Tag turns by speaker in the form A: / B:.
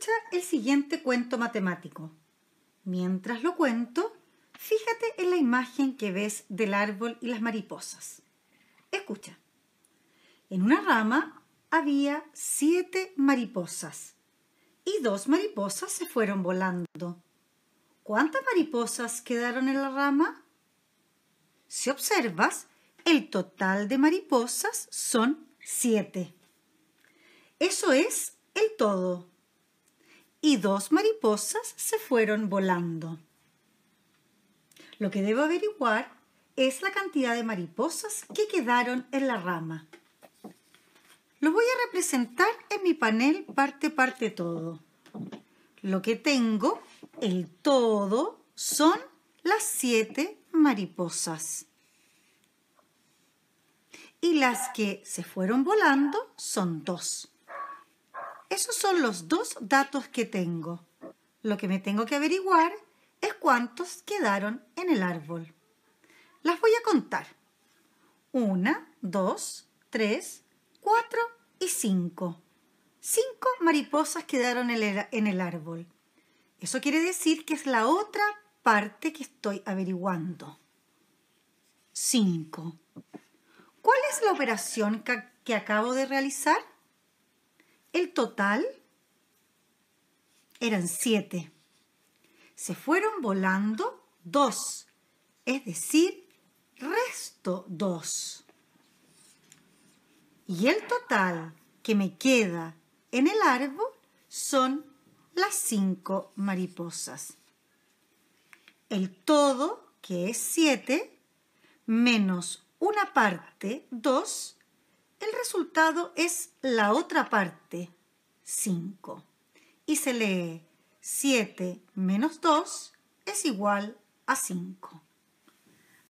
A: Escucha el siguiente cuento matemático. Mientras lo cuento, fíjate en la imagen que ves del árbol y las mariposas. Escucha. En una rama había siete mariposas y dos mariposas se fueron volando. ¿Cuántas mariposas quedaron en la rama? Si observas, el total de mariposas son siete. Eso es el todo y dos mariposas se fueron volando. Lo que debo averiguar es la cantidad de mariposas que quedaron en la rama. Lo voy a representar en mi panel parte, parte, todo. Lo que tengo, el todo, son las siete mariposas. Y las que se fueron volando son dos. Esos son los dos datos que tengo. Lo que me tengo que averiguar es cuántos quedaron en el árbol. Las voy a contar. Una, dos, tres, cuatro y cinco. Cinco mariposas quedaron en el árbol. Eso quiere decir que es la otra parte que estoy averiguando. Cinco. ¿Cuál es la operación que acabo de realizar? El total eran siete. Se fueron volando dos, es decir, resto dos. Y el total que me queda en el árbol son las cinco mariposas. El todo, que es siete, menos una parte, dos, el resultado es la otra parte, 5. Y se lee 7 menos 2 es igual a 5.